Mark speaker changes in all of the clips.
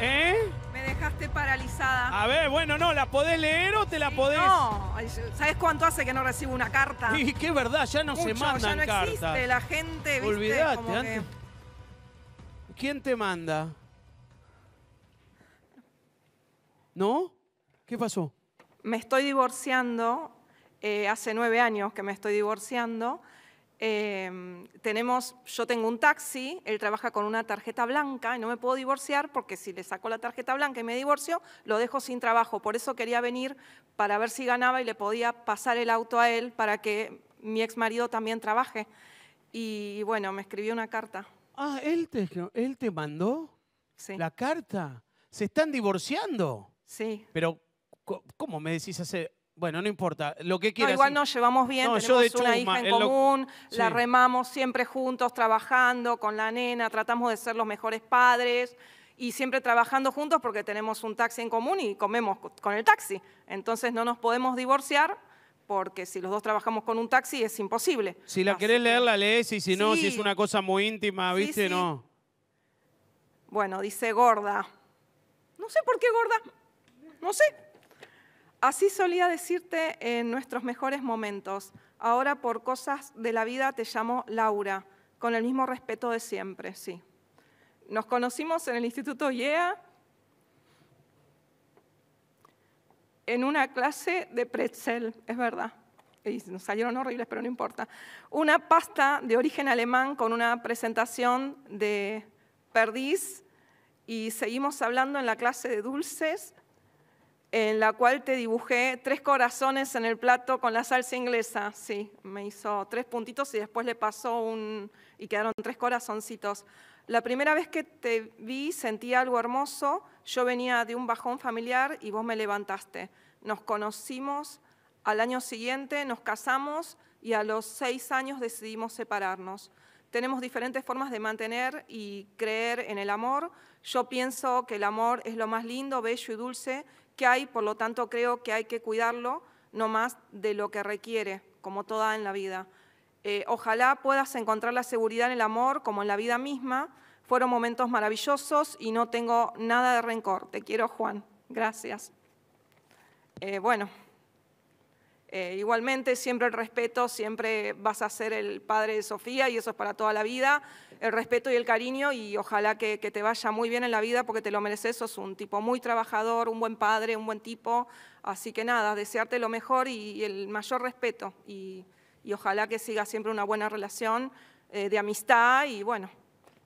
Speaker 1: ¿Eh?
Speaker 2: Me dejaste paralizada. A ver,
Speaker 1: bueno, no, ¿la podés leer o te la podés...? No,
Speaker 2: ¿sabes cuánto hace que no recibo una carta? Y qué verdad, ya no se mandan ya no existe, la gente, ¿viste? Olvidate,
Speaker 1: ¿Quién te manda? ¿No? ¿Qué pasó?
Speaker 2: Me estoy divorciando, eh, hace nueve años que me estoy divorciando, Em, tenemos, yo tengo un taxi, él trabaja con una tarjeta blanca y no me puedo divorciar porque si le saco la tarjeta blanca y me divorcio, lo dejo sin trabajo. Por eso quería venir para ver si ganaba y le podía pasar el auto a él para que mi ex marido también trabaje. Y bueno, me escribió una carta.
Speaker 1: Ah, él te, él te mandó la carta. Se están divorciando. Sí. Pero, ¿cómo me decís hace bueno, no importa, lo que quieras. igual nos
Speaker 2: llevamos bien, tenemos una hija en común, la remamos siempre juntos, trabajando con la nena, tratamos de ser los mejores padres y siempre trabajando juntos porque tenemos un taxi en común y comemos con el taxi. Entonces no nos podemos divorciar porque si los dos trabajamos con un taxi es imposible.
Speaker 1: Si la querés leer, la lees y si no, si es una cosa muy íntima, ¿viste? no.
Speaker 2: Bueno, dice gorda. No sé por qué gorda. No sé. Así solía decirte en nuestros mejores momentos, ahora por cosas de la vida te llamo Laura, con el mismo respeto de siempre, sí. Nos conocimos en el Instituto IEA, en una clase de pretzel, es verdad. Y nos salieron horribles, pero no importa. Una pasta de origen alemán con una presentación de perdiz y seguimos hablando en la clase de dulces en la cual te dibujé tres corazones en el plato con la salsa inglesa. Sí, me hizo tres puntitos y después le pasó un... y quedaron tres corazoncitos. La primera vez que te vi sentí algo hermoso. Yo venía de un bajón familiar y vos me levantaste. Nos conocimos al año siguiente, nos casamos y a los seis años decidimos separarnos. Tenemos diferentes formas de mantener y creer en el amor. Yo pienso que el amor es lo más lindo, bello y dulce que hay, por lo tanto creo que hay que cuidarlo no más de lo que requiere, como toda en la vida. Eh, ojalá puedas encontrar la seguridad en el amor como en la vida misma. Fueron momentos maravillosos y no tengo nada de rencor. Te quiero, Juan. Gracias. Eh, bueno. Eh, igualmente, siempre el respeto, siempre vas a ser el padre de Sofía y eso es para toda la vida, el respeto y el cariño y ojalá que, te vaya muy bien en la vida porque te lo mereces, es un tipo muy trabajador, un buen padre, un buen tipo, así que nada, desearte lo mejor y, el mayor respeto y, ojalá que siga siempre una buena relación eh, de amistad y bueno,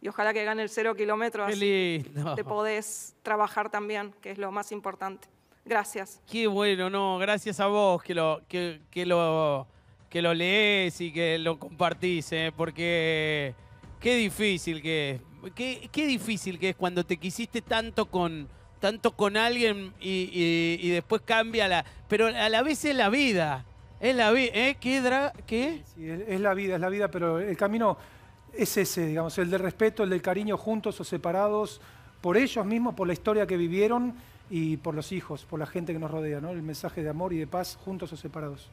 Speaker 2: y ojalá que gane el cero kilómetro, así te podés trabajar también, que es lo más importante. Gracias.
Speaker 1: Qué bueno, no, gracias a vos que lo, que, lo, que lo lees y que lo compartís, eh, porque qué difícil que es. Qué, difícil que es cuando te quisiste tanto con tanto con alguien y, después cambia la. Pero a la vez es la vida. Es la vida, ¿eh? ¿Qué? es la vida, es la vida, pero el camino es ese, digamos, el del respeto, el del cariño juntos o separados, por ellos mismos, por la historia que vivieron y por los hijos, por la gente que nos rodea, ¿no? El mensaje de amor y de paz, juntos o separados.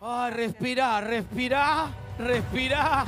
Speaker 1: Ah, respira respira respirá.